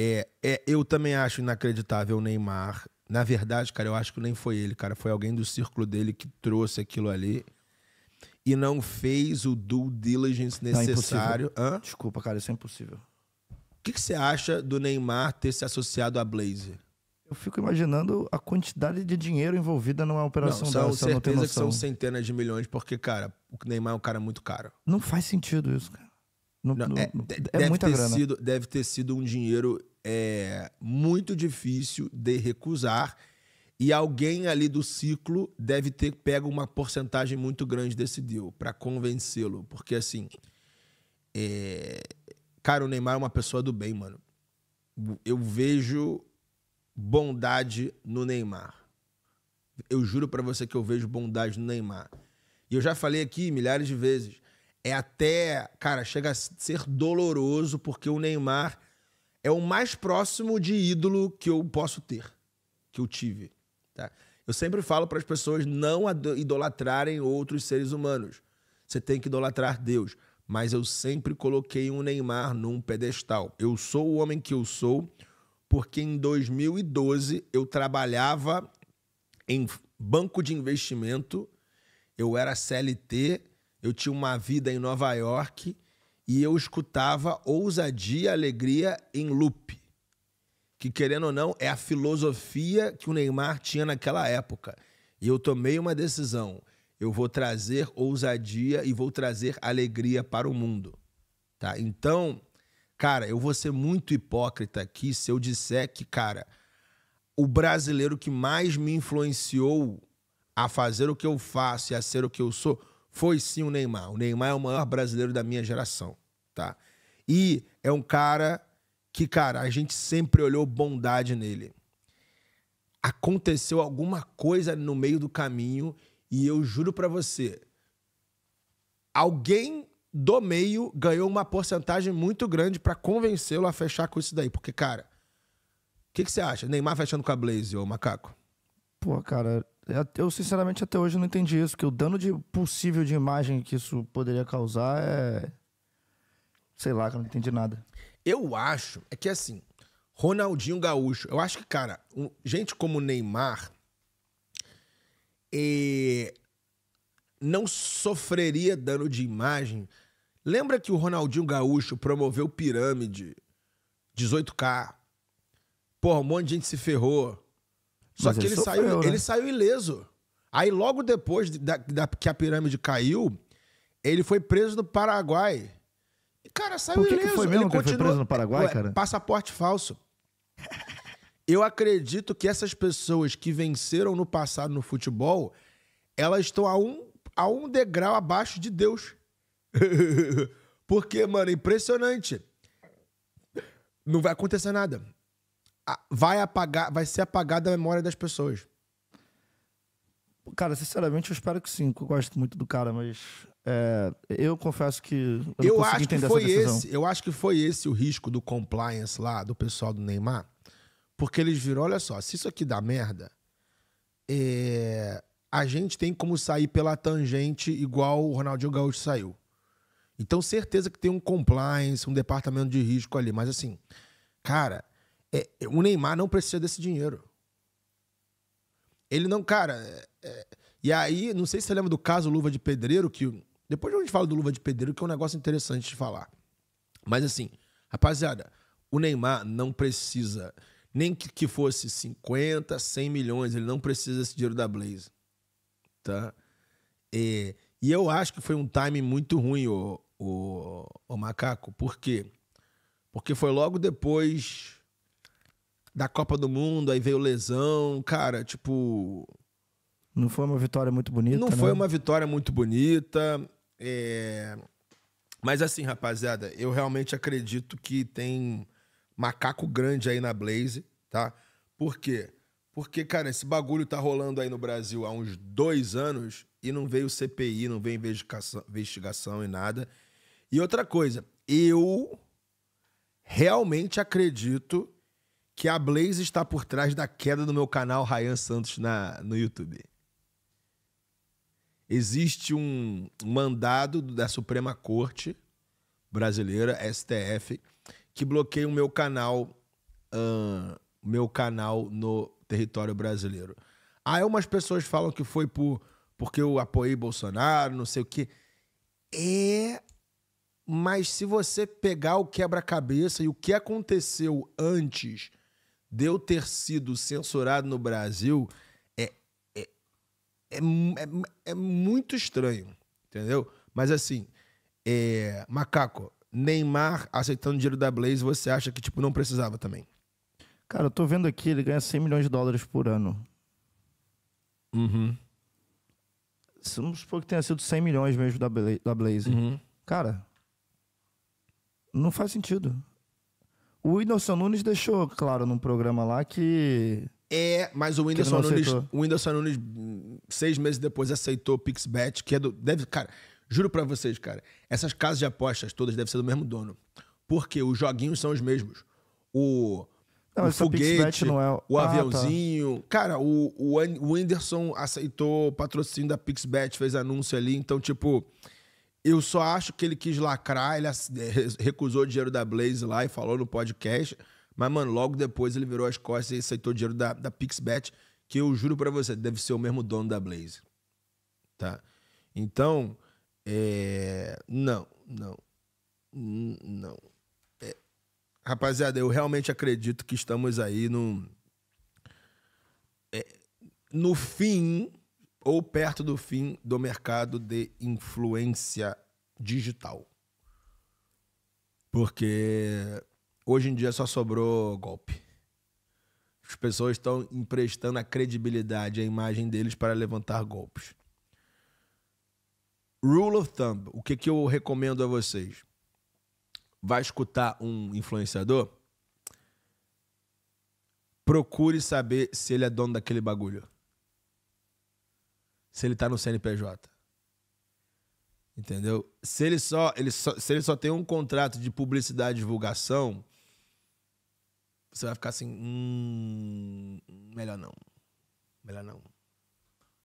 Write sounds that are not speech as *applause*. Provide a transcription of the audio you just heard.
É, é, eu também acho inacreditável o Neymar. Na verdade, cara, eu acho que nem foi ele, cara. Foi alguém do círculo dele que trouxe aquilo ali e não fez o due diligence é necessário. Não, Desculpa, cara, isso é impossível. O que, que você acha do Neymar ter se associado a Blaze? Eu fico imaginando a quantidade de dinheiro envolvida numa operação não, são dessa. Certeza não tenho que são centenas de milhões, porque, cara, o Neymar é um cara muito caro. Não faz sentido isso, cara. Não, é, é deve muita ter grana. Sido, deve ter sido um dinheiro é muito difícil de recusar e alguém ali do ciclo deve ter pego uma porcentagem muito grande desse deal para convencê-lo, porque assim, é... cara, o Neymar é uma pessoa do bem, mano. Eu vejo bondade no Neymar. Eu juro para você que eu vejo bondade no Neymar. E eu já falei aqui milhares de vezes, é até, cara, chega a ser doloroso porque o Neymar é o mais próximo de ídolo que eu posso ter, que eu tive. Tá? Eu sempre falo para as pessoas não idolatrarem outros seres humanos. Você tem que idolatrar Deus. Mas eu sempre coloquei um Neymar num pedestal. Eu sou o homem que eu sou porque em 2012 eu trabalhava em banco de investimento, eu era CLT, eu tinha uma vida em Nova York e eu escutava ousadia, alegria em loop. Que querendo ou não, é a filosofia que o Neymar tinha naquela época. E eu tomei uma decisão. Eu vou trazer ousadia e vou trazer alegria para o mundo. Tá? Então, cara, eu vou ser muito hipócrita aqui se eu disser que, cara, o brasileiro que mais me influenciou a fazer o que eu faço e a ser o que eu sou foi sim o Neymar. O Neymar é o maior brasileiro da minha geração, tá? E é um cara que, cara, a gente sempre olhou bondade nele. Aconteceu alguma coisa no meio do caminho e eu juro para você, alguém do meio ganhou uma porcentagem muito grande para convencê-lo a fechar com isso daí, porque cara, o que, que você acha? Neymar fechando com a Blaze, ô macaco? Pô, cara, é eu sinceramente até hoje não entendi isso, que o dano de possível de imagem que isso poderia causar é. Sei lá, que eu não entendi nada. Eu acho, é que assim, Ronaldinho Gaúcho, eu acho que, cara, um, gente como Neymar não sofreria dano de imagem. Lembra que o Ronaldinho Gaúcho promoveu pirâmide 18K? Porra, um monte de gente se ferrou. Só que ele, ele saiu, né? ele saiu ileso. Aí logo depois da, da, que a pirâmide caiu, ele foi preso no Paraguai. E, cara, saiu Por que ileso. Que foi mesmo ele que continuou... foi preso no Paraguai, cara? Passaporte falso. Eu acredito que essas pessoas que venceram no passado no futebol, elas estão a um, a um degrau abaixo de Deus. *laughs* Porque, mano, é impressionante. Não vai acontecer nada vai apagar, vai ser apagada a memória das pessoas. Cara, sinceramente, eu espero que sim. Eu gosto muito do cara, mas é, eu confesso que eu, eu acho que foi esse, eu acho que foi esse o risco do compliance lá do pessoal do Neymar, porque eles viram, olha só, se isso aqui dá merda, é, a gente tem como sair pela tangente igual o Ronaldinho Gaúcho saiu. Então certeza que tem um compliance, um departamento de risco ali, mas assim, cara, é, é, o Neymar não precisa desse dinheiro. Ele não, cara. É, é, e aí, não sei se você lembra do caso Luva de Pedreiro, que. Depois a gente fala do Luva de Pedreiro, que é um negócio interessante de falar. Mas assim, rapaziada, o Neymar não precisa. Nem que, fosse 50, 100 milhões, ele não precisa desse dinheiro da Blaze. Tá? É, e eu acho que foi um time muito ruim, o, o, o Macaco. Por quê? Porque foi logo depois da Copa do Mundo, aí veio lesão, cara, tipo. Não foi uma vitória muito bonita. Não né? foi uma vitória muito bonita. É... Mas assim, rapaziada, eu realmente acredito que tem macaco grande aí na Blaze, tá? Por quê? Porque, cara, esse bagulho tá rolando aí no Brasil há uns dois anos e não veio CPI, não veio investigação, investigação e nada. E outra coisa, eu realmente acredito que a Blaze está por trás da queda do meu canal Ryan Santos na, no YouTube. Existe um mandado da Suprema Corte brasileira, STF, que bloqueia o meu canal, uh, meu canal no território brasileiro. Aí umas pessoas falam que foi por porque eu apoiei Bolsonaro, não sei o quê. É. Mas se você pegar o quebra-cabeça e o que aconteceu antes de eu ter sido censurado no Brasil é, é, é, é, é muito estranho, entendeu? Mas assim, é, macaco, Neymar aceitando dinheiro da Blaze, você acha que tipo não precisava também? Cara, eu tô vendo aqui, ele ganha 100 milhões de dólares por ano. Uhum. Se não supor que tenha sido 100 milhões mesmo da, Blaze. Uhum. Cara, não faz sentido. O Whindersson Nunes deixou claro num programa lá que. É, mas o Whindersson, Nunes, o Whindersson Nunes, hum, seis meses depois, aceitou o PixBet, que é do. Deve, cara, juro para vocês, cara, essas casas de apostas todas devem ser do mesmo dono. Porque os joguinhos são os mesmos. O. Não, o foguete, é... o ah, tá. aviãozinho. tá. Cara, o, o, o Whindersson aceitou o patrocínio da PixBet, fez anúncio ali. Então, tipo, eu só acho que ele quis lacrar, ele eh, recusou o dinheiro da Blaze lá e falou no podcast. Mas, mano, logo depois ele virou as costas e aceitou o dinheiro da, da Pixbet, que eu juro para você, deve ser o mesmo dono da Blaze. Tá? Então, é... não, não, não. É... Rapaziada, eu realmente acredito que estamos aí no... É... No fim ou perto do fim do mercado de influência digital. Porque hoje em dia só sobrou golpe. As pessoas estão emprestando a credibilidade, a imagem deles para levantar golpes. Rule of thumb, o que, que eu recomendo a vocês? Vai escutar um influenciador? Procure saber se ele é dono daquele bagulho se ele tá no CNPJ. Entendeu? Se ele só, ele só, se ele só tem um contrato de publicidade e divulgação, você vai ficar assim, hum, melhor não. Melhor não.